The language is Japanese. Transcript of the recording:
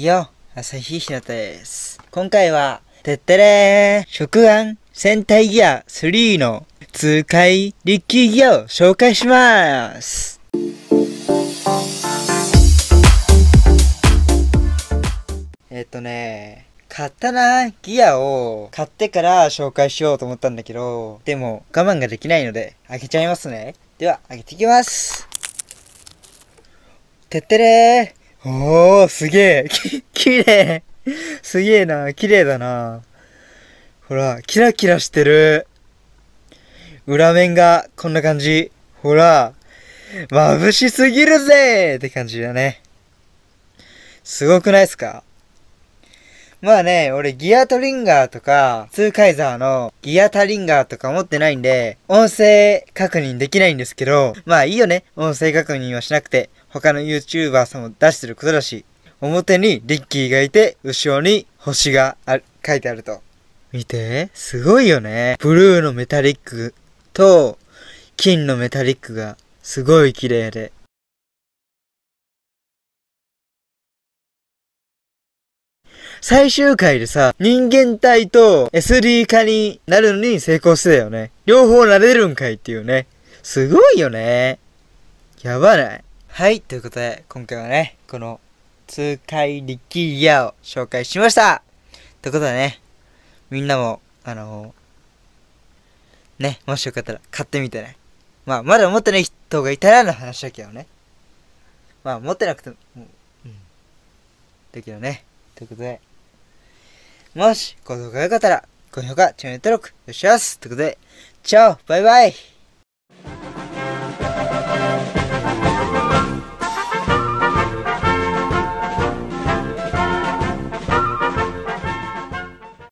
よ、朝日ひなたです。今回は、てってれー食案戦隊ギア3の痛快、リッキーギアを紹介しますえっとね、買ったなギアを買ってから紹介しようと思ったんだけど、でも我慢ができないので、開けちゃいますね。では、開けていきますてってれーおー、すげえ。き、綺麗。すげえな。綺麗だな。ほら、キラキラしてる。裏面がこんな感じ。ほら、眩しすぎるぜって感じだね。すごくないっすかまあね、俺ギアトリンガーとか、ツーカイザーのギアタリンガーとか持ってないんで、音声確認できないんですけど、まあいいよね。音声確認はしなくて、他の YouTuber さんも出してることだし、表にリッキーがいて、後ろに星が書いてあると。見て、すごいよね。ブルーのメタリックと、金のメタリックがすごい綺麗で。最終回でさ、人間体と SD 化になるのに成功してたよね。両方なれるんかいっていうね。すごいよね。やばない。はい、ということで、今回はね、この、痛快力ギアを紹介しましたということでね、みんなも、あのー、ね、もしよかったら買ってみてね。まあ、まだ持ってない人がいたらの話だけどね。まあ、持ってなくても、うん。だけどね。ということで、もし、この動画が良かったら、高評価、チャンネル登録、よろしますということで、チャオバイバイ